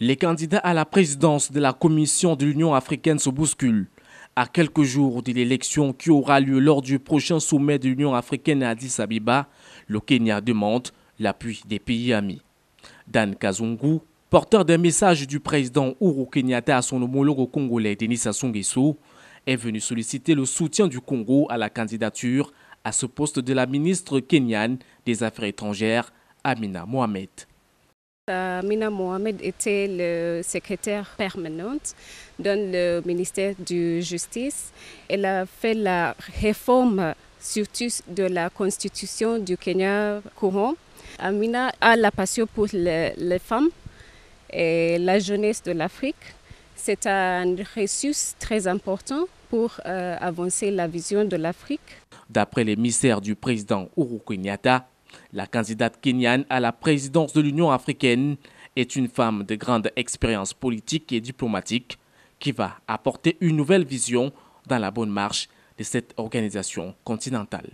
Les candidats à la présidence de la Commission de l'Union africaine se bousculent. À quelques jours de l'élection qui aura lieu lors du prochain sommet de l'Union africaine à Addis Abeba, le Kenya demande l'appui des pays amis. Dan Kazungu, porteur d'un message du président Ouro Kenyatta à son homologue congolais Denis Sassou est venu solliciter le soutien du Congo à la candidature à ce poste de la ministre kenyane des Affaires étrangères, Amina Mohamed. Euh, Amina Mohamed était le secrétaire permanente dans le ministère de Justice. Elle a fait la réforme surtout de la constitution du Kenya courant. Amina a la passion pour les femmes et la jeunesse de l'Afrique. C'est un ressource très important pour euh, avancer la vision de l'Afrique. D'après les du président Uhuru Kenyatta, la candidate kenyane à la présidence de l'Union africaine est une femme de grande expérience politique et diplomatique qui va apporter une nouvelle vision dans la bonne marche de cette organisation continentale.